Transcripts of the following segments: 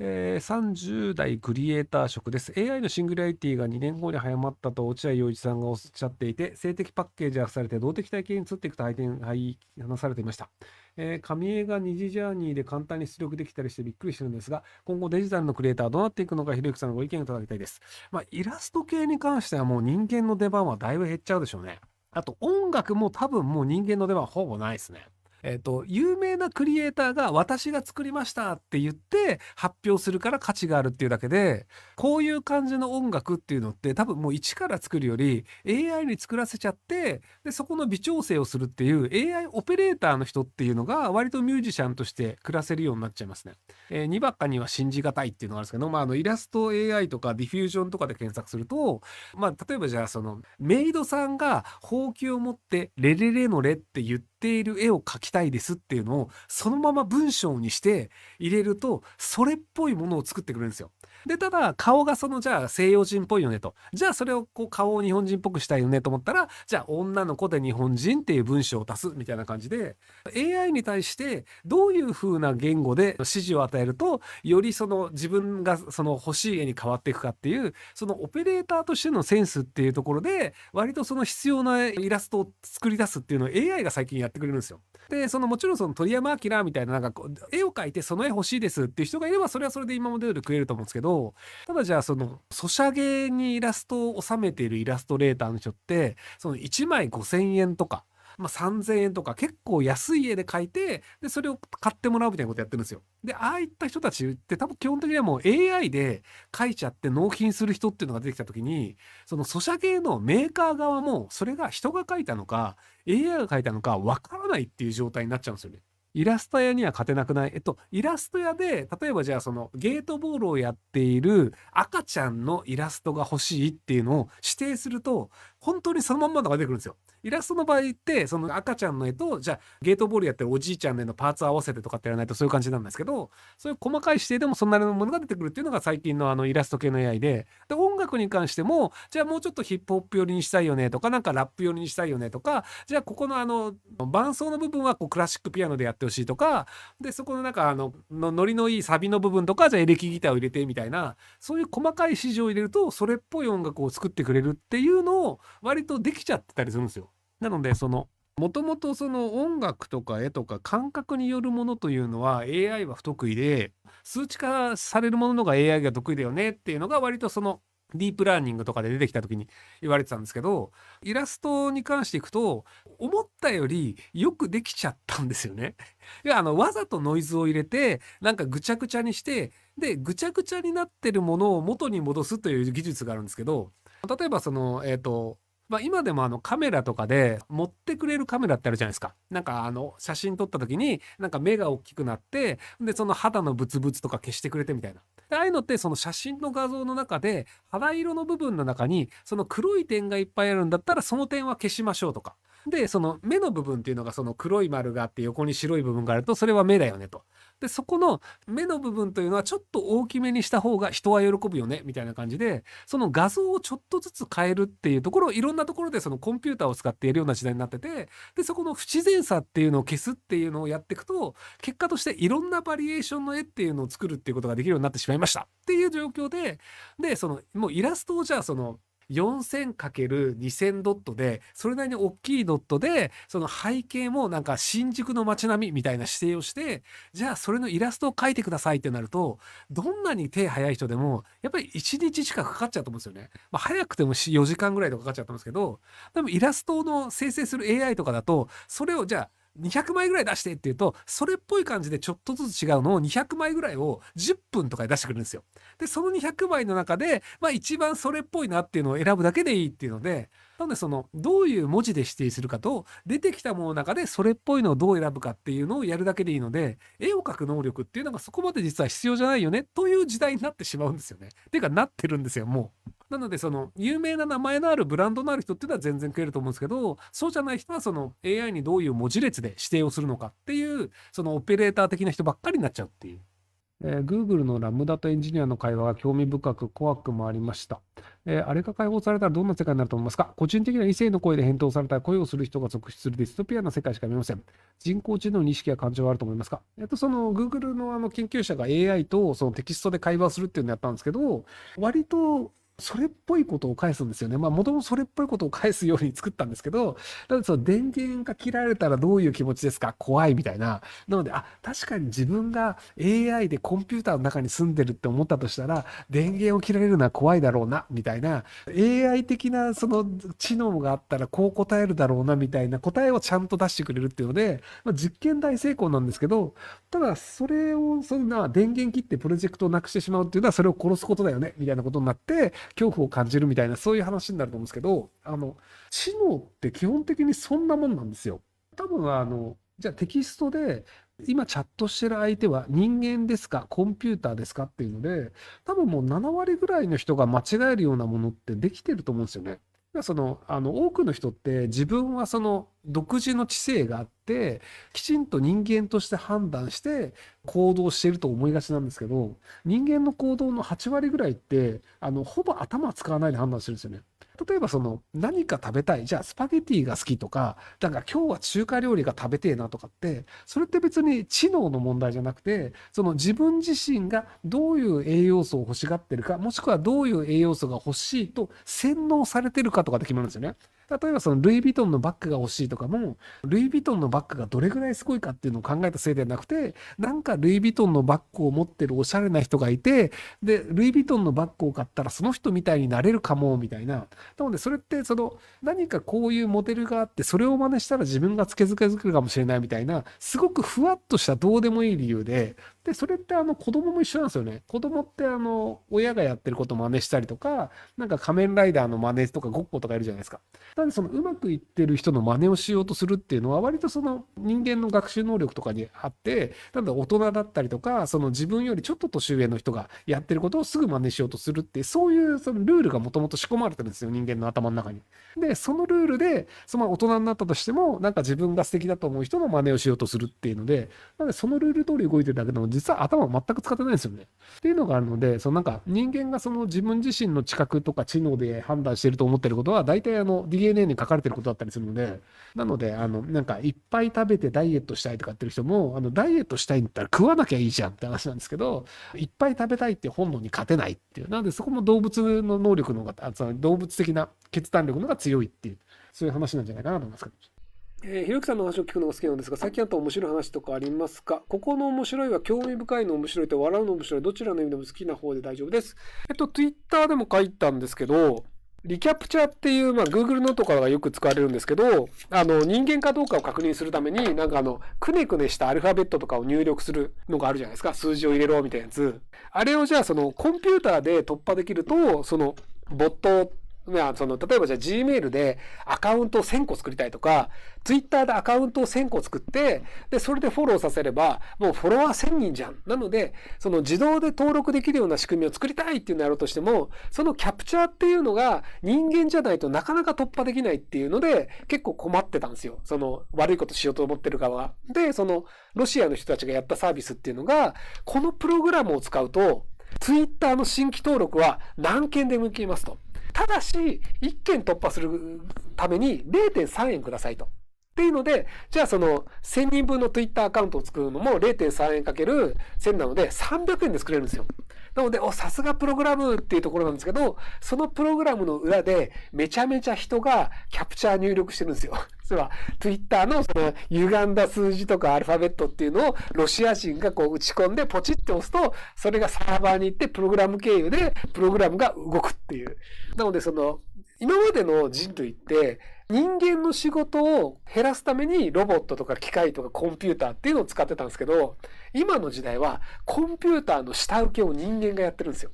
えー、30代クリエイター職です。AI のシングルアイティが2年後に早まったと落合陽一さんがおっしゃっていて、性的パッケージがされて動的体系に移っていくと話されていました。えー、紙映画二次ジャーニーで簡単に出力できたりしてびっくりしてるんですが、今後デジタルのクリエイターはどうなっていくのか、ひろゆきさんのご意見をいただきたいです。まあ、イラスト系に関してはもう人間の出番はだいぶ減っちゃうでしょうね。あと音楽も多分もう人間の出番ほぼないですね。えー、と、有名なクリエイターが私が作りましたって言って発表するから価値があるっていうだけで、こういう感じの音楽っていうのって多分もう一から作るより AI に作らせちゃって、で、そこの微調整をするっていう AI オペレーターの人っていうのが割とミュージシャンとして暮らせるようになっちゃいますね。えー、にっかには信じがたいっていうのがあるんですけど、まあ、あの、イラスト AI とかディフュージョンとかで検索すると、まあ、例えばじゃあその、メイドさんがほうきを持ってレレレのレって言って、っている絵を描きたいですっていうのをそのまま文章にして入れるとそれっぽいものを作ってくれるんですよ。で、ただ、顔がその、じゃあ西洋人っぽいよねと。じゃあそれをこう顔を日本人っぽくしたいよねと思ったら、じゃあ女の子で日本人っていう文章を足すみたいな感じで、AI に対してどういう風な言語で指示を与えると、よりその自分がその欲しい絵に変わっていくかっていう、そのオペレーターとしてのセンスっていうところで、割とその必要なイラストを作り出すっていうのを AI が最近やってくれるんですよ。で、そのもちろんその鳥山明みたいななんかこう、絵を描いてその絵欲しいですっていう人がいれば、それはそれで今までより食えると思うんですけど、ただじゃあその、ソシャゲにイラストを収めているイラストレーターの人って、その1枚5000円とか、まあ、3000円とか結構安い絵で描いて、で、それを買ってもらうみたいなことやってるんですよ。で、ああいった人たちって多分基本的にはもう AI で描いちゃって納品する人っていうのが出てきた時に、そのソシャゲのメーカー側もそれが人が描いたのか、AI が描いたのかわからないっていう状態になっちゃうんですよね。イラスト屋には勝てなくないえっと、イラスト屋で、例えばじゃあそのゲートボールをやっている赤ちゃんのイラストが欲しいっていうのを指定すると、本当にそのまんまのが出てくるんですよ。イラストの場合ってその赤ちゃんの絵とじゃあゲートボールやってるおじいちゃんの絵のパーツ合わせてとかってやらないとそういう感じなんですけどそういう細かい指定でもそんなものが出てくるっていうのが最近のあのイラスト系の AI でで音楽に関してもじゃあもうちょっとヒップホップ寄りにしたいよねとかなんかラップ寄りにしたいよねとかじゃあここのあの伴奏の部分はこうクラシックピアノでやってほしいとかでそこのなんかあののノリのいいサビの部分とかじゃあエレキギターを入れてみたいなそういう細かい指示を入れるとそれっぽい音楽を作ってくれるっていうのを割とできちゃってたりするんですよ。なのでそのもともとその音楽とか絵とか感覚によるものというのは AI は不得意で数値化されるもののが AI が得意だよねっていうのが割とそのディープラーニングとかで出てきた時に言われてたんですけどイラストに関していくと思ったよりよくできちゃったんですよね。いやあのわざとノイズを入れてなんかぐちゃぐちゃにしてでぐちゃぐちゃになってるものを元に戻すという技術があるんですけど例えばそのえっ、ー、とまあ、今でもあのカメラとかで持ってくれるカメラってあるじゃないですか。なんかあの写真撮った時になんか目が大きくなってでその肌のブツブツとか消してくれてみたいな。でああいうのってその写真の画像の中で肌色の部分の中にその黒い点がいっぱいあるんだったらその点は消しましょうとかでその目の部分っていうのがその黒い丸があって横に白い部分があるとそれは目だよねと。でそこの目の部分というのはちょっと大きめにした方が人は喜ぶよねみたいな感じでその画像をちょっとずつ変えるっていうところをいろんなところでそのコンピューターを使っているような時代になっててでそこの不自然さっていうのを消すっていうのをやっていくと結果としていろんなバリエーションの絵っていうのを作るっていうことができるようになってしまいましたっていう状況ででそのもうイラストをじゃあその 4000×2000 ドットで、それなりに大きいドットで、その背景もなんか新宿の街並みみたいな指定をして、じゃあそれのイラストを描いてくださいってなると、どんなに手早い人でも、やっぱり1日しかかかっちゃうと思うんですよね。まあ、早くても4時間ぐらいとかかかっちゃったんですけど、でもイラストの生成する AI とかだと、それをじゃあ、200枚ぐらい出してって言うと、それっぽい感じでちょっとずつ違うのを200枚ぐらいを10分とかで出してくるんですよ。で、その200枚の中で、まあ一番それっぽいなっていうのを選ぶだけでいいっていうので、なのでその、どういう文字で指定するかと、出てきたものの中でそれっぽいのをどう選ぶかっていうのをやるだけでいいので、絵を描く能力っていうのがそこまで実は必要じゃないよねという時代になってしまうんですよね。ていうかなってるんですよ、もう。なのでその有名な名前のあるブランドのある人っていうのは全然食えると思うんですけどそうじゃない人はその AI にどういう文字列で指定をするのかっていうそのオペレーター的な人ばっかりになっちゃうっていう。えー、Google のラムダとエンジニアの会話が興味深く怖くもありました、えー、あれが解放されたらどんな世界になると思いますか個人的には異性の声で返答されたら恋をする人が続出するディストピアな世界しか見ません。人工知能に意識や感情はあると思いますかえっ、と、その Google のあの研究者が AI とそのテキストで会話するっていうのをやったんですけど、割とそれっぽいことを返すんですよね。まあ、もともとそれっぽいことを返すように作ったんですけど、だその電源が切られたらどういう気持ちですか怖いみたいな。なので、あ、確かに自分が AI でコンピューターの中に住んでるって思ったとしたら、電源を切られるのは怖いだろうな、みたいな。AI 的なその知能があったらこう答えるだろうな、みたいな答えをちゃんと出してくれるっていうので、まあ、実験大成功なんですけど、ただ、それを、そんな電源切ってプロジェクトをなくしてしまうっていうのは、それを殺すことだよね、みたいなことになって、恐怖を感じるみたいな、そういう話になると思うんですけど、あの、知能って基本的にそんなもんなんですよ。多分、あの、じゃあテキストで、今チャットしてる相手は人間ですかコンピューターですかっていうので、多分もう7割ぐらいの人が間違えるようなものってできてると思うんですよね。そのあの多くの人って自分はその独自の知性があってきちんと人間として判断して行動していると思いがちなんですけど人間の行動の8割ぐらいってあのほぼ頭使わないで判断してるんですよね。例えばその何か食べたい、じゃあスパゲティが好きとか、なんか今日は中華料理が食べてえなとかって、それって別に知能の問題じゃなくて、その自分自身がどういう栄養素を欲しがってるか、もしくはどういう栄養素が欲しいと洗脳されてるかとかって決まるんですよね。例えばそのルイ・ヴィトンのバッグが欲しいとかも、ルイ・ヴィトンのバッグがどれぐらいすごいかっていうのを考えたせいではなくて、なんかルイ・ヴィトンのバッグを持ってるおしゃれな人がいて、で、ルイ・ヴィトンのバッグを買ったらその人みたいになれるかも、みたいな。なのでそれってその何かこういうモデルがあって、それを真似したら自分がつけづけ作るかもしれないみたいな、すごくふわっとしたどうでもいい理由で、で、それってあの子供も一緒なんですよね。子供ってあの、親がやってることを真似したりとか、なんか仮面ライダーの真似とかごっことかいるじゃないですか。なんでそのうまくいってる人の真似をしようとするっていうのは割とその人間の学習能力とかにあって、なのだ大人だったりとか、その自分よりちょっと年上の人がやってることをすぐ真似しようとするっていう、そういうそのルールがもともと仕込まれてるんですよ、人間の頭の中に。で、そのルールで、その大人になったとしても、なんか自分が素敵だと思う人の真似をしようとするっていうので、なんでそのルール通り動いてるだけでも実は頭を全く使ってないんですよね。っていうのがあるので、そのなんか人間がその自分自身の知覚とか知能で判断してると思ってることは、大体あの DNA に書かれてることだったりするので、なので、あの、なんかいっぱい食べてダイエットしたいとかってる人も、あの、ダイエットしたいんだったら食わなきゃいいじゃんって話なんですけど、いっぱい食べたいって本能に勝てないっていう。なのでそこも動物の能力の方が、動物的な決断力の方が強いっていう、そういう話なんじゃないかなと思いますけど。えー、ひろきさんの話を聞くのが好きなんですが、最近あった面白い話とかありますかここの面白いは興味深いの面白いと笑うの面白い、どちらの意味でも好きな方で大丈夫です。えっと、Twitter でも書いたんですけど、リキャプチャーっていう、まあ、Google のとかがよく使われるんですけど、あの、人間かどうかを確認するために、なんかあの、くねくねしたアルファベットとかを入力するのがあるじゃないですか。数字を入れろ、みたいなやつ。あれをじゃあ、その、コンピューターで突破できると、その、ボットその、例えばじゃあ Gmail でアカウントを1000個作りたいとか、Twitter でアカウントを1000個作って、で、それでフォローさせれば、もうフォロワー1000人じゃん。なので、その自動で登録できるような仕組みを作りたいっていうのをやろうとしても、そのキャプチャーっていうのが人間じゃないとなかなか突破できないっていうので、結構困ってたんですよ。その、悪いことしようと思ってる側は。で、その、ロシアの人たちがやったサービスっていうのが、このプログラムを使うと、Twitter の新規登録は何件で向けますと。ただし、1件突破するために0.3円くださいと。っていうので、じゃあその1000人分の Twitter アカウントを作るのも0.3円かける1000なので300円で作れるんですよ。なので、お、さすがプログラムっていうところなんですけど、そのプログラムの裏で、めちゃめちゃ人がキャプチャー入力してるんですよ。それは、Twitter のその歪んだ数字とかアルファベットっていうのを、ロシア人がこう打ち込んで、ポチって押すと、それがサーバーに行って、プログラム経由で、プログラムが動くっていう。なので、その、今までの人類って、人間の仕事を減らすためにロボットとか機械とかコンピューターっていうのを使ってたんですけど、今の時代はコンピューターの下請けを人間がやってるんですよ。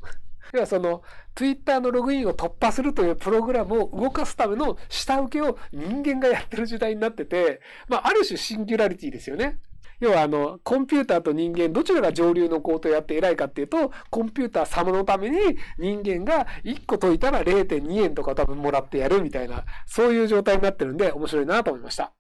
要 はその Twitter のログインを突破するというプログラムを動かすための下請けを人間がやってる時代になってて、まあある種シンギュラリティですよね。要はあの、コンピューターと人間、どちらが上流の行動をやって偉いかっていうと、コンピューター様のために人間が1個解いたら0.2円とか多分もらってやるみたいな、そういう状態になってるんで面白いなと思いました。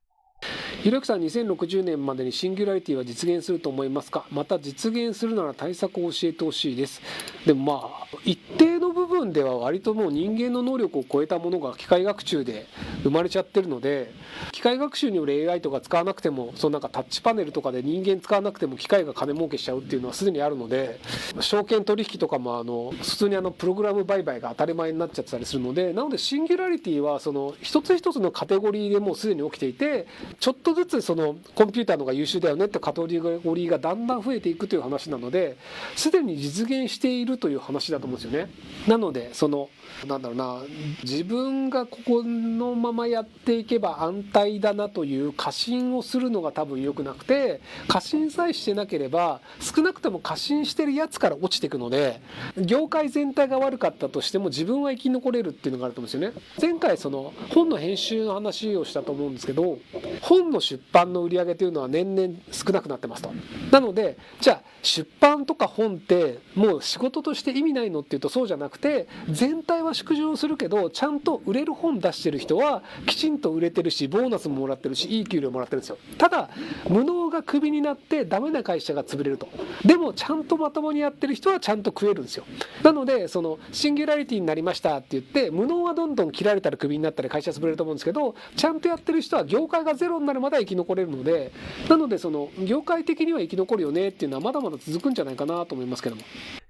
ひろきさん2060年までにシンギュラリティは実現すると思いますかまた実現するなら対策を教えてほしいですでもまあ一定の部分では割ともう人間の能力を超えたものが機械学習で生まれちゃってるので機械学習による AI とか使わなくてもそのなんかタッチパネルとかで人間使わなくても機械が金儲けしちゃうっていうのはすでにあるので証券取引とかもあの普通にあのプログラム売買が当たり前になっちゃってたりするのでなのでシンギュラリティはその一つ一つのカテゴリーでもうすでに起きていてちょっとずつそのコンピューターのが優秀だよねってカテゴリーがだんだん増えていくという話なのですでに実現しているという話だと思うんですよね。なのでそのなんだろうな自分がここのまままやっていけば安泰だなという過信をするのが多分良くなくて過信さえしてなければ少なくとも過信してるやつから落ちていくので業界全体が悪かったとしても自分は生き残れるっていうのがあると思うんですよね。前回その本の編集の話をしたと思うんですけど本の出版の売り上げというのは年々少なくなってますと。なのでじゃあ出版とか本ってもう仕事として意味ないのっていうとそうじゃなくて全体は縮小するけどちゃんと売れる本出してる人はきちんと売れてるしボーナスももらってるしいい給料もらってるんですよただ無能がクビになってダメな会社が潰れるとでもちゃんとまともにやってる人はちゃんと食えるんですよなのでそのシンギュラリティになりましたって言って無能はどんどん切られたらクビになったり会社潰れると思うんですけどちゃんとやってる人は業界がゼロになるまでは生き残れるのでなのでその業界的には生き残るよねっていうのはまだまだ続くんじゃないかなと思いますけども。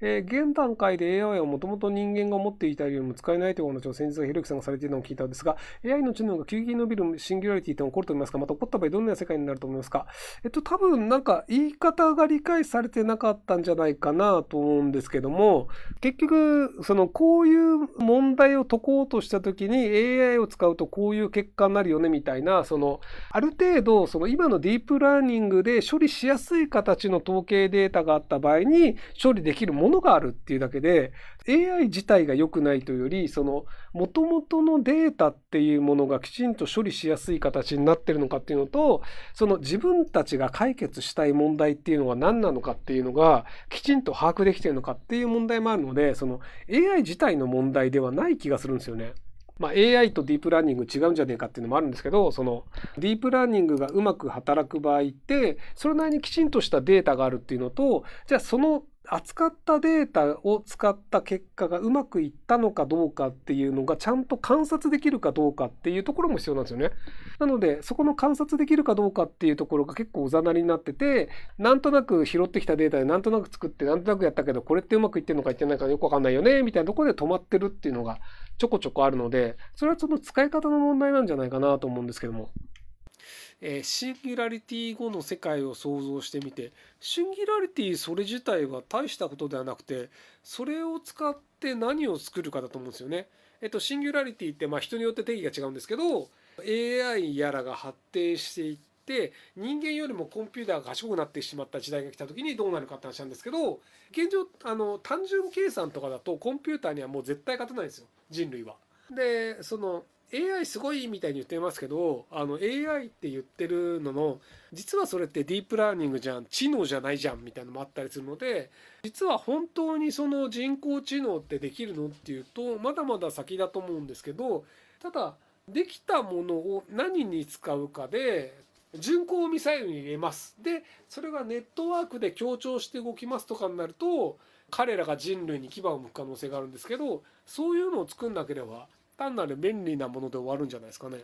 えー、現段階で AI はもともと人間が持っていたよりも使えないというお話を先日、ひろゆきさんがされているのを聞いたんですが、AI の知能が急激に伸びるシンギュラリティってのは起こると思いますかまた起こった場合、どんな世界になると思いますかえっと、多分なんか言い方が理解されてなかったんじゃないかなと思うんですけども、結局、そのこういう問題を解こうとした時に AI を使うとこういう結果になるよねみたいな、その、ある程度、その今のディープラーニングで処理しやすい形の統計データがあった場合に処理できる問題のがあるっていうだけで AI 自体が良くないというよりそのもともとのデータっていうものがきちんと処理しやすい形になってるのかっていうのとその自分たちが解決したい問題っていうのは何なのかっていうのがきちんと把握できてるのかっていう問題もあるのでその AI 自体の問題ではない気がするんですよね。まあ、AI とディープラーニング違うんじゃねえかっていうのもあるんですけどそのディープラーニングがうまく働く場合ってそれなりにきちんとしたデータがあるっていうのとじゃあその扱ったデータを使った結果がうまくいったのかどうかっていうのがちゃんと観察できるかどうかっていうところも必要なんですよね。なのでそこの観察できるかどうかっていうところが結構おざなりになっててなんとなく拾ってきたデータでなんとなく作ってなんとなくやったけどこれってうまくいってんのかいってないかよくわかんないよねみたいなところで止まってるっていうのがちょこちょこあるのでそれはその使い方の問題なんじゃないかなと思うんですけども。えー、シンギュラリティ後の世界を想像してみてシンギュラリティそれ自体は大したことではなくてそれを使って何を作るかだと思うんですよね。えっと、シンギュラリティってまあ人によって定義が違うんですけど AI やらが発展していって人間よりもコンピューターが賢くなってしまった時代が来た時にどうなるかって話なんですけど現状あの単純計算とかだとコンピューターにはもう絶対勝てないんですよ人類は。でその AI すごいみたいに言ってますけど、あの AI って言ってるのの、実はそれってディープラーニングじゃん、知能じゃないじゃんみたいなのもあったりするので、実は本当にその人工知能ってできるのっていうと、まだまだ先だと思うんですけど、ただ、できたものを何に使うかで、巡航ミサイルに入れます。で、それがネットワークで強調して動きますとかになると、彼らが人類に牙を向く可能性があるんですけどそういうのを作んなければ単なる便利なもので終わるんじゃないですかね。